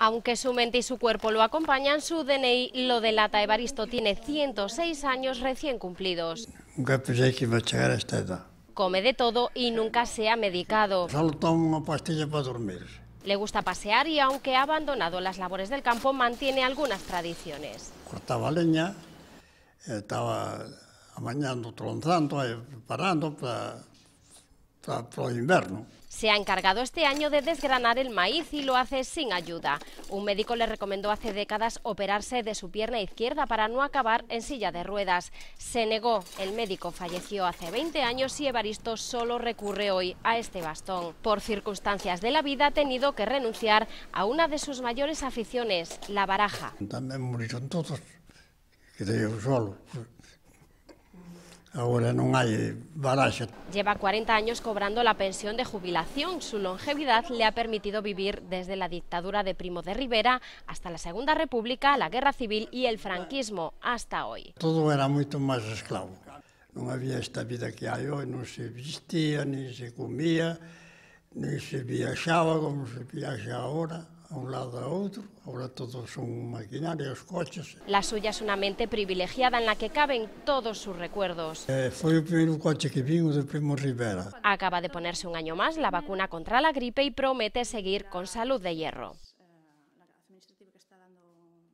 Aunque su mente y su cuerpo lo acompañan, su DNI lo delata. Evaristo tiene 106 años recién cumplidos. Nunca pensé que iba a llegar a esta edad. Come de todo y nunca se ha medicado. Solo tomo una pastilla para dormir. Le gusta pasear y aunque ha abandonado las labores del campo, mantiene algunas tradiciones. Cortaba leña, estaba amañando, tronzando, preparando eh, para, para el invierno se ha encargado este año de desgranar el maíz y lo hace sin ayuda. Un médico le recomendó hace décadas operarse de su pierna izquierda para no acabar en silla de ruedas. Se negó, el médico falleció hace 20 años y Evaristo solo recurre hoy a este bastón. Por circunstancias de la vida ha tenido que renunciar a una de sus mayores aficiones, la baraja. También murieron todos, solo. Agora non hai baraxa. Lleva 40 años cobrando la pensión de jubilación. Su longevidad le ha permitido vivir desde la dictadura de Primo de Rivera hasta la Segunda República, la Guerra Civil y el franquismo, hasta hoy. Todo era moito máis esclavo. Non había esta vida que hai hoy, non se vestía, nin se comía, nin se viaxaba como se viaxa agora. a un lado a otro, ahora todos son maquinarias, coches. La suya es una mente privilegiada en la que caben todos sus recuerdos. Eh, el primer coche que vino Primo Rivera. Acaba de ponerse un año más la vacuna contra la gripe y promete seguir con salud de hierro. Eh,